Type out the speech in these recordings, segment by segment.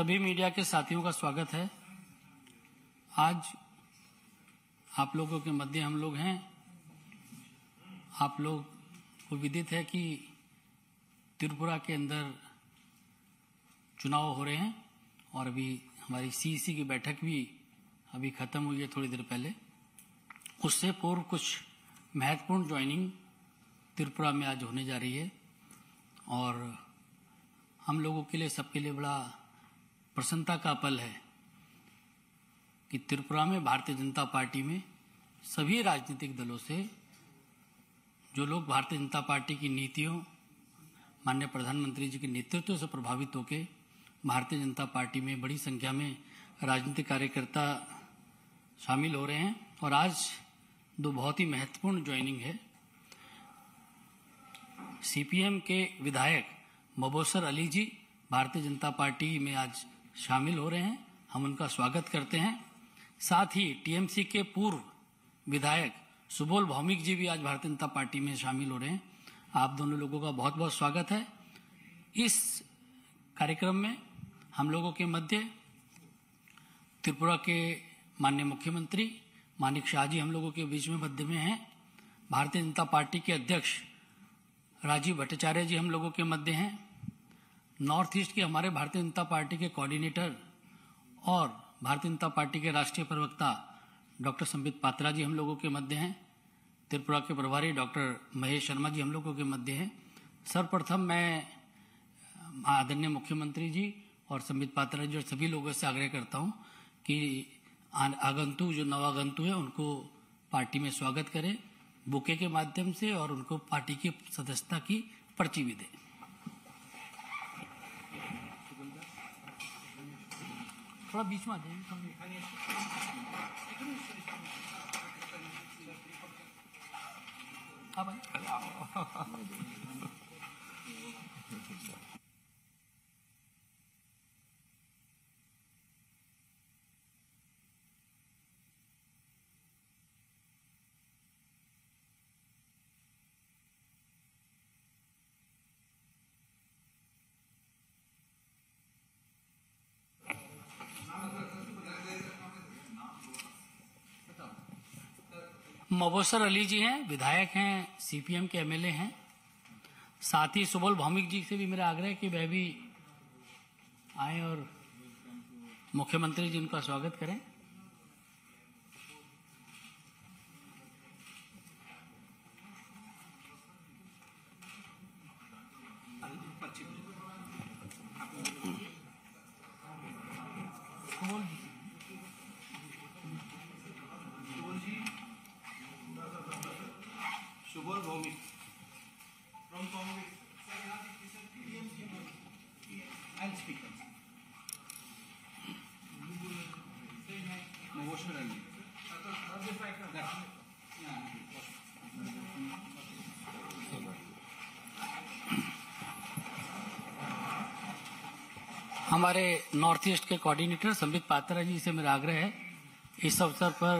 सभी मीडिया के साथियों का स्वागत है आज आप लोगों के मध्य हम लोग हैं आप लोग को विदित है कि त्रिपुरा के अंदर चुनाव हो रहे हैं और अभी हमारी सीईसी e की बैठक भी अभी ख़त्म हुई है थोड़ी देर पहले उससे पूर्व कुछ महत्वपूर्ण ज्वाइनिंग त्रिपुरा में आज होने जा रही है और हम लोगों के लिए सबके लिए बड़ा प्रसन्नता का पल है कि त्रिपुरा में भारतीय जनता पार्टी में सभी राजनीतिक दलों से जो लोग भारतीय जनता पार्टी की नीतियों माननीय प्रधानमंत्री जी के नेतृत्व से प्रभावित होकर भारतीय जनता पार्टी में बड़ी संख्या में राजनीतिक कार्यकर्ता शामिल हो रहे हैं और आज दो बहुत ही महत्वपूर्ण ज्वाइनिंग है सीपीएम के विधायक मबोसर अली जी भारतीय जनता पार्टी में आज शामिल हो रहे हैं हम उनका स्वागत करते हैं साथ ही टीएमसी के पूर्व विधायक सुबोल भौमिक जी भी आज भारतीय जनता पार्टी में शामिल हो रहे हैं आप दोनों लोगों का बहुत बहुत स्वागत है इस कार्यक्रम में हम लोगों के मध्य त्रिपुरा के माननीय मुख्यमंत्री मानिक शाह जी हम लोगों के बीच में मध्य में हैं भारतीय जनता पार्टी के अध्यक्ष राजीव भट्टाचार्य जी हम लोगों के मध्य हैं नॉर्थ ईस्ट के हमारे भारतीय जनता पार्टी के कोऑर्डिनेटर और भारतीय जनता पार्टी के राष्ट्रीय प्रवक्ता डॉक्टर संबित पात्रा जी हम लोगों के मध्य हैं त्रिपुरा के प्रभारी डॉक्टर महेश शर्मा जी हम लोगों के मध्य हैं सर्वप्रथम मैं आदरणीय मुख्यमंत्री जी और संबित पात्रा जी और सभी लोगों से आग्रह करता हूँ कि आगंतु जो नवागंतु है उनको पार्टी में स्वागत करें बुके के माध्यम से और उनको पार्टी की सदस्यता की पर्ची भी दें थोड़ा बीच में आ जाइए भाई मबसर अली जी हैं विधायक हैं सीपीएम के एमएलए हैं साथ ही सुबल भौमिक जी से भी मेरा आग्रह है कि वह भी आए और मुख्यमंत्री जी उनका स्वागत करें हमारे नॉर्थ ईस्ट के कोऑर्डिनेटर संबित पात्रा जी से मेरा आग्रह है इस अवसर पर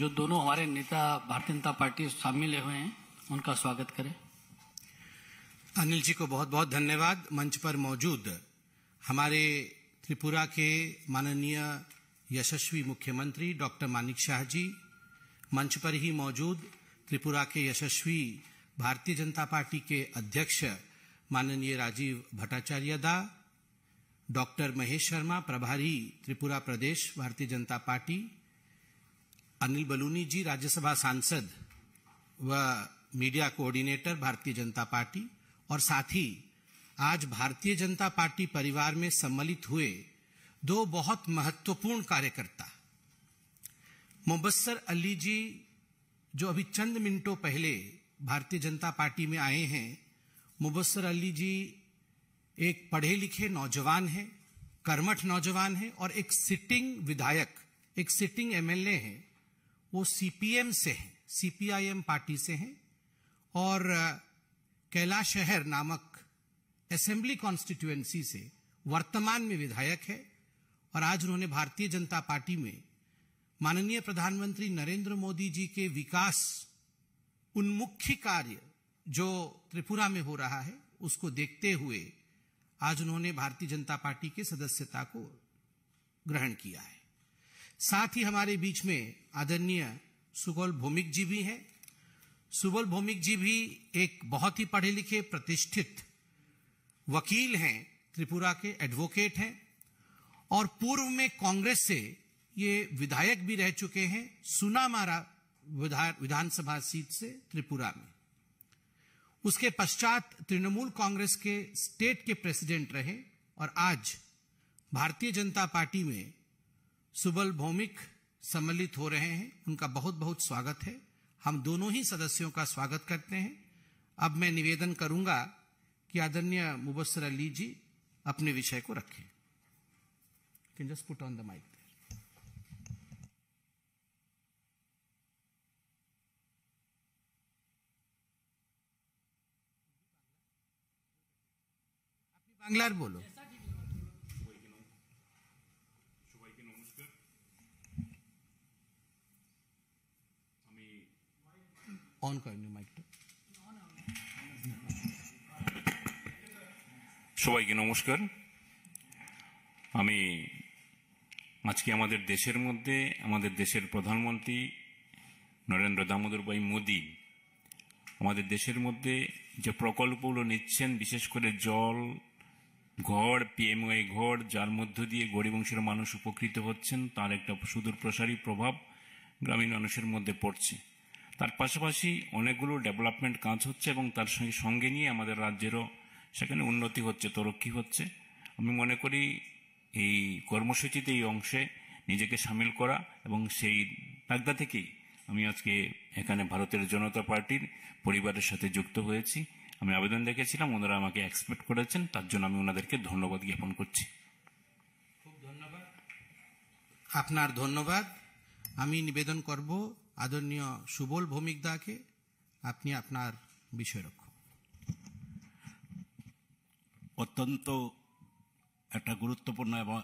जो दोनों हमारे नेता भारतीय जनता पार्टी शामिल हुए हैं उनका स्वागत करें अनिल जी को बहुत बहुत धन्यवाद मंच पर मौजूद हमारे त्रिपुरा के माननीय यशस्वी मुख्यमंत्री डॉक्टर मानिक शाह जी मंच पर ही मौजूद त्रिपुरा के यशस्वी भारतीय जनता पार्टी के अध्यक्ष माननीय राजीव भट्टाचार्य दा डॉक्टर महेश शर्मा प्रभारी त्रिपुरा प्रदेश भारतीय जनता पार्टी अनिल बलूनी जी राज्यसभा सांसद व मीडिया कोऑर्डिनेटर भारतीय जनता पार्टी और साथ ही आज भारतीय जनता पार्टी परिवार में सम्मिलित हुए दो बहुत महत्वपूर्ण कार्यकर्ता मुबस्सर अली जी जो अभी चंद मिनटों पहले भारतीय जनता पार्टी में आए हैं मुबस्सर अली जी एक पढ़े लिखे नौजवान है कर्मठ नौजवान है और एक सिटिंग विधायक एक सिटिंग एमएलए हैं वो सीपीएम से हैं सीपीआईएम पार्टी से हैं और कैलाश शहर नामक असेंबली कॉन्स्टिट्यूएंसी से वर्तमान में विधायक है और आज उन्होंने भारतीय जनता पार्टी में माननीय प्रधानमंत्री नरेंद्र मोदी जी के विकास उन्मुखी कार्य जो त्रिपुरा में हो रहा है उसको देखते हुए आज उन्होंने भारतीय जनता पार्टी के सदस्यता को ग्रहण किया है साथ ही हमारे बीच में आदरणीय सुगौल भौमिक जी भी हैं सुबल भौमिक जी भी एक बहुत ही पढ़े लिखे प्रतिष्ठित वकील हैं त्रिपुरा के एडवोकेट हैं और पूर्व में कांग्रेस से ये विधायक भी रह चुके हैं सुनामारा विधानसभा सीट से त्रिपुरा में उसके पश्चात तृणमूल कांग्रेस के स्टेट के प्रेसिडेंट रहे और आज भारतीय जनता पार्टी में सुबल भौमिक सम्मिलित हो रहे हैं उनका बहुत बहुत स्वागत है हम दोनों ही सदस्यों का स्वागत करते हैं अब मैं निवेदन करूंगा कि आदरणीय मुबसर अली जी अपने विषय को रखें can just put on the mic বাংলার বলো সবাইকে নমস্কার আমি আজকে আমাদের দেশের মধ্যে আমাদের দেশের প্রধানমন্ত্রী নরেন্দ্র দামোদর ভাই মোদী আমাদের দেশের মধ্যে যে প্রকল্পগুলো নিচ্ছেন বিশেষ করে জল ঘর পিএমওয়ে ঘর যার মধ্য দিয়ে গরিব অংশের মানুষ উপকৃত হচ্ছেন তার একটা সুদূর প্রসারী প্রভাব গ্রামীণ মানুষের মধ্যে পড়ছে তার পাশাপাশি অনেকগুলো ডেভেলপমেন্ট কাজ হচ্ছে এবং তার সঙ্গে সঙ্গে নিয়ে আমাদের রাজ্যেরও সেখানে উন্নতি হচ্ছে তরক্কি হচ্ছে আমি মনে করি এই কর্মসূচিতে এই অংশে নিজেকে সামিল করা এবং সেই তাগদা থেকেই আমি আজকে এখানে ভারতের জনতা পার্টির পরিবারের সাথে যুক্ত হয়েছি আমি আবেদন দেখেছিলাম ওনারা আমাকে এক্সপেক্ট করেছেন তার জন্য আমি ওনাদেরকে ধন্যবাদ জ্ঞাপন করছি ধন্যবাদ আপনার ধন্যবাদ আমি নিবেদন করব আদরণীয় সুবল ভৌমিক দাকে আপনি আপনার বিষয় রক্ষ অত্যন্ত একটা গুরুত্বপূর্ণ এবং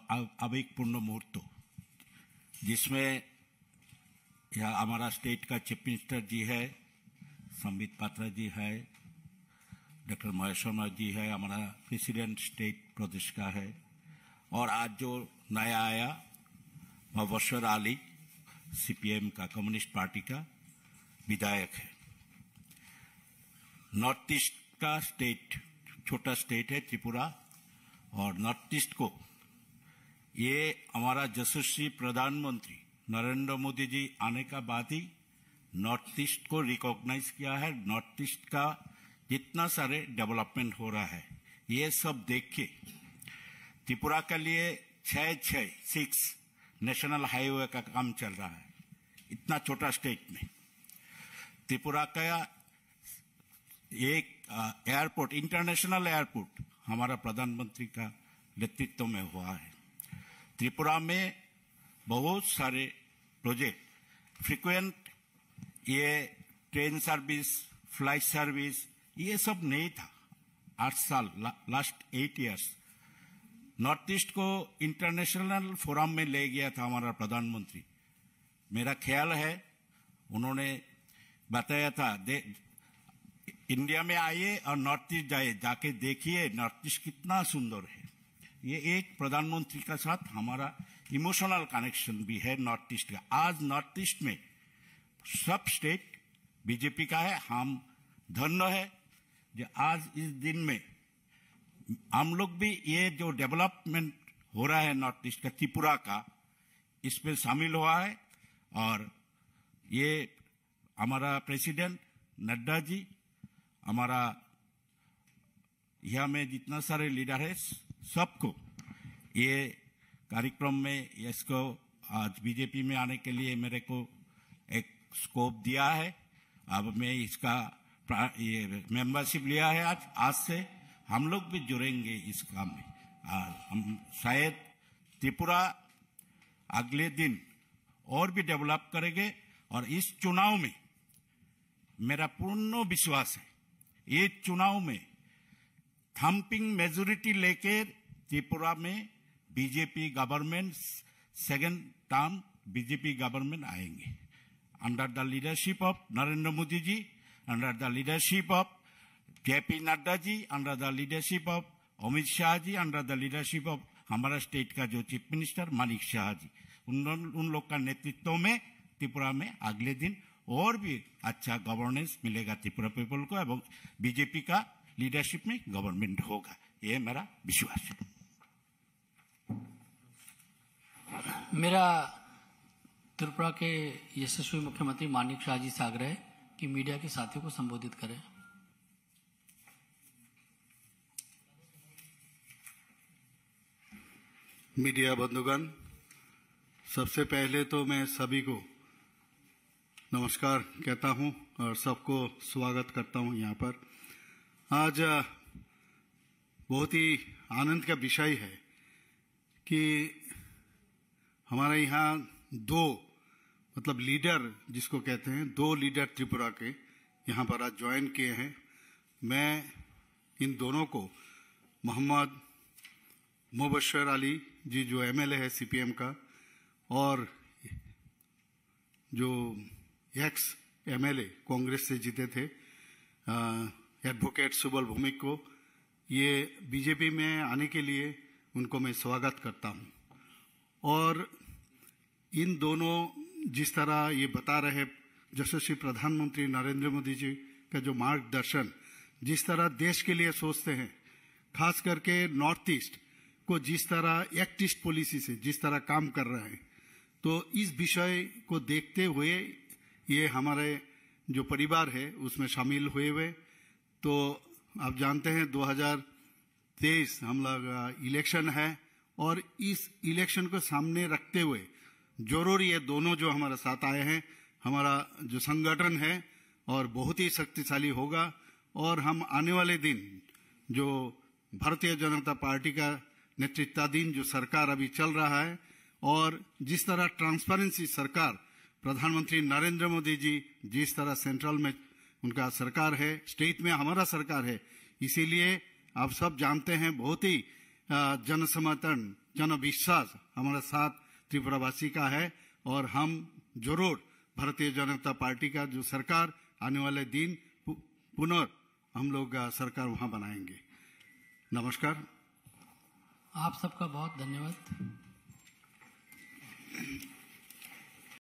আবেগপূর্ণ মুহূর্ত জিসমে আমার স্টেট কা চিফ মিনিস্টার জি হ্যাঁ সম্বিত পাত্রা জি হ্যায় डॉक्टर महेश शर्मा जी है हमारा प्रेसिडेंट स्टेट प्रदेश का है और आज जो नया आया मुबर आली सीपीएम का कम्युनिस्ट पार्टी का विधायक है नॉर्थ ईस्ट का स्टेट छोटा स्टेट है त्रिपुरा और नॉर्थ ईस्ट को ये हमारा जसस्वी प्रधानमंत्री नरेंद्र मोदी जी आने का बाद ही नॉर्थ ईस्ट को रिकॉग्नाइज किया है नॉर्थ ईस्ट का इतना सारे डेवलपमेंट हो रहा है ये सब देख के त्रिपुरा के लिए छः छः सिक्स नेशनल हाईवे का काम चल रहा है इतना छोटा स्टेट में त्रिपुरा का एक एयरपोर्ट इंटरनेशनल एयरपोर्ट हमारा प्रधानमंत्री का नेतृत्व में हुआ है त्रिपुरा में बहुत सारे प्रोजेक्ट फ्रिक्वेंट ये ट्रेन सर्विस फ्लाइट सर्विस ये सब नहीं था आठ साल last eight years north east को इंटरनेशनल फोरम में ले गया था हमारा प्रधानमंत्री मेरा ख्याल है उन्होंने बताया था दे इंडिया में आइए और नॉर्थ ईस्ट जाए जाके देखिए नॉर्थ ईस्ट कितना सुंदर है ये एक प्रधानमंत्री का साथ हमारा इमोशनल कनेक्शन भी है नॉर्थ ईस्ट का आज नॉर्थ ईस्ट में सब स्टेट बीजेपी का है हम धन्य है जो आज इस दिन में हम लोग भी ये जो डेवलपमेंट हो रहा है नॉर्थ ईस्ट का त्रिपुरा का इसमें शामिल हुआ है और ये हमारा प्रेसिडेंट नड्डा जी हमारा यहाँ में जितना सारे लीडर है सबको ये कार्यक्रम में इसको आज बीजेपी में आने के लिए मेरे को एक स्कोप दिया है अब मैं इसका ये मेंबरशिप लिया है आज आज से हम लोग भी जुड़ेंगे इस काम में और हम शायद त्रिपुरा अगले दिन और भी डेवलप करेंगे और इस चुनाव में मेरा पूर्ण विश्वास है ये चुनाव में थम्पिंग मेजोरिटी लेकर त्रिपुरा में BJP government second term BJP government आएंगे under the leadership of Narendra Modi ji under the leadership of JP Nadda ji, under the leadership of Amit Shah ji, under the leadership of हमारा स्टेट का जो chief minister Manik Saha ji उन उन लोग का नेतृत्व में त्रिपुरा में अगले दिन और भी अच्छा गवर्नेंस मिलेगा त्रिपुरा पीपल को एवं बीजेपी का लीडरशिप में गवर्नमेंट होगा ये मेरा विश्वास है मेरा त्रिपुरा के यशस्वी मुख्यमंत्री मानिक शाह जी से आग्रह है कि मीडिया के साथियों को संबोधित करें मीडिया बंधुगण सबसे पहले तो मैं सभी को नमस्कार कहता हूं और सबको स्वागत करता हूं यहां पर आज बहुत ही आनंद का विषय है कि हमारे यहाँ दो मतलब लीडर जिसको कहते हैं दो लीडर त्रिपुरा के यहाँ पर आज ज्वाइन किए हैं मैं इन दोनों को मोहम्मद मुबशर अली जी जो एमएलए है सीपीएम का और जो एक्स एमएलए कांग्रेस से जीते थे एडवोकेट सुबल भूमिक को ये बीजेपी में आने के लिए उनको मैं स्वागत करता हूँ और इन दोनों जिस तरह ये बता रहे यशस्वी प्रधानमंत्री नरेंद्र मोदी जी का जो मार्गदर्शन जिस तरह देश के लिए सोचते हैं खास करके नॉर्थ ईस्ट को जिस तरह एक्ट ईस्ट पॉलिसी से जिस तरह काम कर रहे हैं तो इस विषय को देखते हुए ये हमारे जो परिवार है उसमें शामिल हुए हुए तो आप जानते हैं 2023 हम लोग इलेक्शन है और इस इलेक्शन को सामने रखते हुए जरूर ये दोनों जो हमारे साथ आए हैं हमारा जो संगठन है और बहुत ही शक्तिशाली होगा और हम आने वाले दिन जो भारतीय जनता पार्टी का नेतृत्वाधीन जो सरकार अभी चल रहा है और जिस तरह ट्रांसपेरेंसी सरकार प्रधानमंत्री नरेंद्र मोदी जी जिस तरह सेंट्रल में उनका सरकार है स्टेट में हमारा सरकार है इसीलिए आप सब जानते हैं बहुत ही जन समर्थन जन विश्वास हमारे साथ त्रिपुरावासी का है और हम जरूर भारतीय जनता पार्टी का जो सरकार आने वाले दिन पुनर् हम लोग सरकार वहां बनाएंगे नमस्कार आप सबका बहुत धन्यवाद